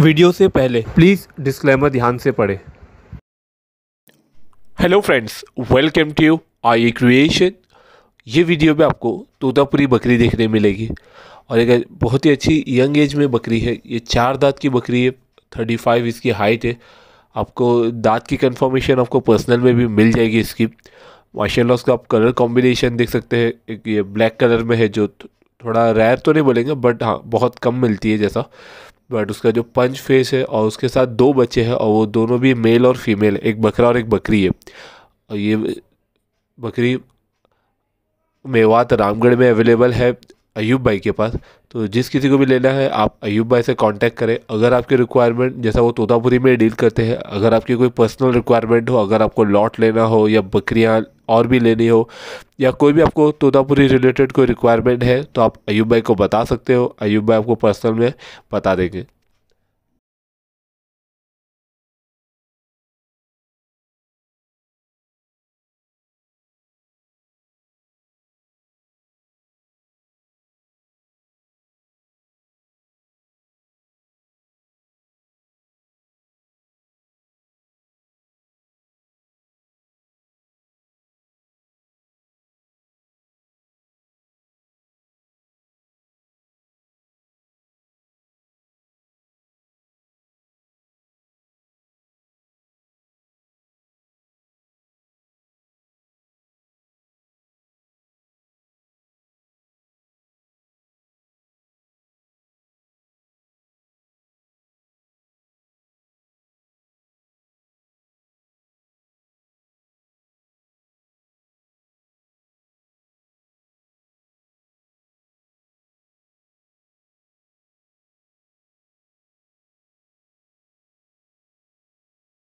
video से पहले please disclaimer ध्यान से पढ़ें hello friends welcome to U I creation ये वीडियो में आपको तोतापुरी बकरी देखने मिलेगी और एक बहुत ही अच्छी यंग एज में बकरी है ये चार दांत की बकरी है थर्टी फाइव इसकी हाइट है आपको दांत की कंफर्मेशन आपको पर्सनल में भी मिल जाएगी इसकी माशाल्लाह उसका आप कलर कॉम्बिनेशन देख सकते हैं एक ये ब्लैक कलर में है जो थोड़ा रेयर तो नहीं बोलेंगे बट हाँ बहुत कम मिलती है जैसा बट उसका जो पंच फेस है और उसके साथ दो बच्चे हैं और वो दोनों भी मेल और फीमेल एक बकरा और एक बकरी है और ये बकरी मेवात रामगढ़ में अवेलेबल है अयूब भाई के पास तो जिस किसी को भी लेना है आप अयूब भाई से कांटेक्ट करें अगर आपकी रिक्वायरमेंट जैसा वो तोतापुरी में डील करते हैं अगर आपकी कोई पर्सनल रिक्वायरमेंट हो अगर आपको लॉट लेना हो या बकरियाँ और भी लेनी हो या कोई भी आपको तोतापुरी रिलेटेड कोई रिक्वायरमेंट है तो आप अयूब भाई को बता सकते हो अयूब भाई आपको पर्सनल में बता देंगे